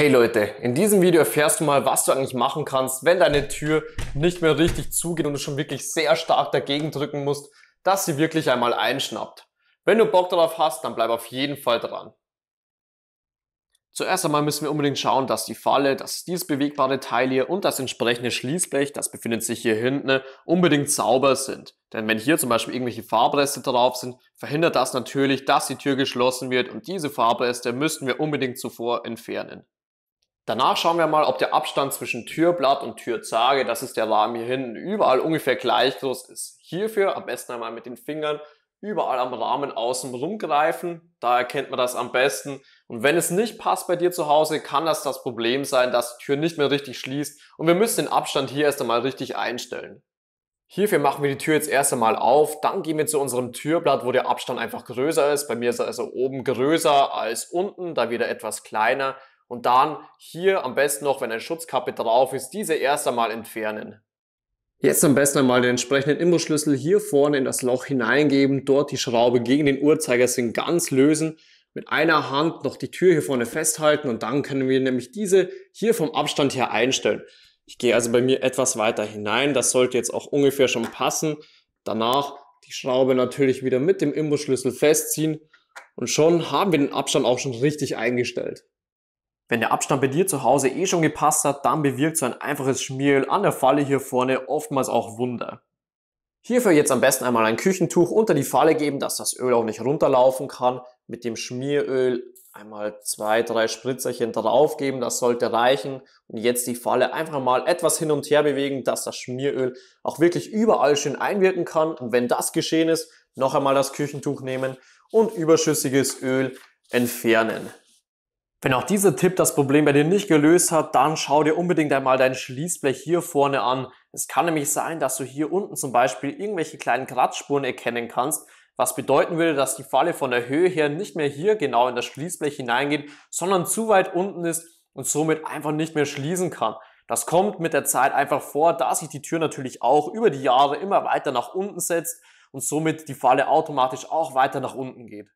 Hey Leute, in diesem Video erfährst du mal, was du eigentlich machen kannst, wenn deine Tür nicht mehr richtig zugeht und du schon wirklich sehr stark dagegen drücken musst, dass sie wirklich einmal einschnappt. Wenn du Bock darauf hast, dann bleib auf jeden Fall dran. Zuerst einmal müssen wir unbedingt schauen, dass die Falle, dass dieses bewegbare Teil hier und das entsprechende Schließblech, das befindet sich hier hinten, ne, unbedingt sauber sind. Denn wenn hier zum Beispiel irgendwelche Farbreste drauf sind, verhindert das natürlich, dass die Tür geschlossen wird und diese Farbreste müssten wir unbedingt zuvor entfernen. Danach schauen wir mal, ob der Abstand zwischen Türblatt und Türzage, das ist der Rahmen hier hinten, überall ungefähr gleich groß ist. Hierfür am besten einmal mit den Fingern überall am Rahmen außen rumgreifen. Da erkennt man das am besten. Und wenn es nicht passt bei dir zu Hause, kann das das Problem sein, dass die Tür nicht mehr richtig schließt und wir müssen den Abstand hier erst einmal richtig einstellen. Hierfür machen wir die Tür jetzt erst einmal auf, dann gehen wir zu unserem Türblatt, wo der Abstand einfach größer ist. Bei mir ist er also oben größer als unten, da wieder etwas kleiner und dann hier am besten noch, wenn eine Schutzkappe drauf ist, diese erst einmal entfernen. Jetzt am besten einmal den entsprechenden Imbusschlüssel hier vorne in das Loch hineingeben, dort die Schraube gegen den Uhrzeigersinn ganz lösen, mit einer Hand noch die Tür hier vorne festhalten und dann können wir nämlich diese hier vom Abstand her einstellen. Ich gehe also bei mir etwas weiter hinein, das sollte jetzt auch ungefähr schon passen. Danach die Schraube natürlich wieder mit dem Imbusschlüssel festziehen und schon haben wir den Abstand auch schon richtig eingestellt. Wenn der Abstand bei dir zu Hause eh schon gepasst hat, dann bewirkt so ein einfaches Schmieröl an der Falle hier vorne oftmals auch Wunder. Hierfür jetzt am besten einmal ein Küchentuch unter die Falle geben, dass das Öl auch nicht runterlaufen kann. Mit dem Schmieröl einmal zwei, drei Spritzerchen draufgeben, das sollte reichen. Und jetzt die Falle einfach mal etwas hin und her bewegen, dass das Schmieröl auch wirklich überall schön einwirken kann. Und wenn das geschehen ist, noch einmal das Küchentuch nehmen und überschüssiges Öl entfernen. Wenn auch dieser Tipp das Problem bei dir nicht gelöst hat, dann schau dir unbedingt einmal dein Schließblech hier vorne an. Es kann nämlich sein, dass du hier unten zum Beispiel irgendwelche kleinen Kratzspuren erkennen kannst, was bedeuten würde, dass die Falle von der Höhe her nicht mehr hier genau in das Schließblech hineingeht, sondern zu weit unten ist und somit einfach nicht mehr schließen kann. Das kommt mit der Zeit einfach vor, da sich die Tür natürlich auch über die Jahre immer weiter nach unten setzt und somit die Falle automatisch auch weiter nach unten geht.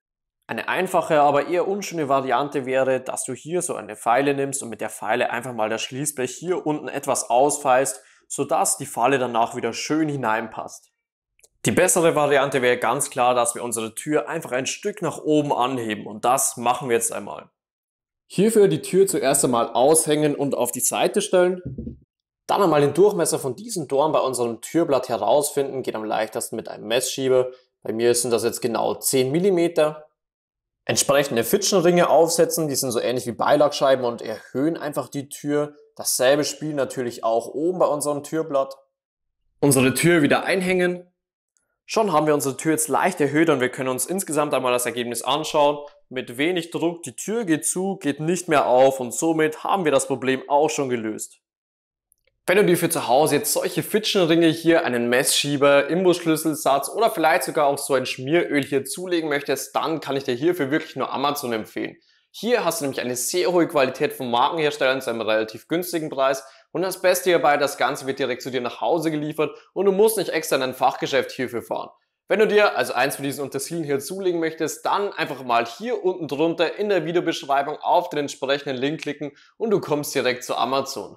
Eine einfache, aber eher unschöne Variante wäre, dass du hier so eine Pfeile nimmst und mit der Pfeile einfach mal das Schließblech hier unten etwas ausfeilst, sodass die Falle danach wieder schön hineinpasst. Die bessere Variante wäre ganz klar, dass wir unsere Tür einfach ein Stück nach oben anheben und das machen wir jetzt einmal. Hierfür die Tür zuerst einmal aushängen und auf die Seite stellen. Dann einmal den Durchmesser von diesem Dorn bei unserem Türblatt herausfinden, geht am leichtesten mit einem Messschieber. Bei mir sind das jetzt genau 10 mm entsprechende Fitschenringe aufsetzen, die sind so ähnlich wie Beilagscheiben und erhöhen einfach die Tür. Dasselbe Spiel natürlich auch oben bei unserem Türblatt. Unsere Tür wieder einhängen. Schon haben wir unsere Tür jetzt leicht erhöht und wir können uns insgesamt einmal das Ergebnis anschauen. Mit wenig Druck, die Tür geht zu, geht nicht mehr auf und somit haben wir das Problem auch schon gelöst. Wenn du dir für zu Hause jetzt solche Fitchenringe hier, einen Messschieber, Imbusschlüsselsatz oder vielleicht sogar auch so ein Schmieröl hier zulegen möchtest, dann kann ich dir hierfür wirklich nur Amazon empfehlen. Hier hast du nämlich eine sehr hohe Qualität von Markenherstellern zu einem relativ günstigen Preis und das Beste hierbei, das Ganze wird direkt zu dir nach Hause geliefert und du musst nicht extra in ein Fachgeschäft hierfür fahren. Wenn du dir also eins von diesen Untersilien hier zulegen möchtest, dann einfach mal hier unten drunter in der Videobeschreibung auf den entsprechenden Link klicken und du kommst direkt zu Amazon.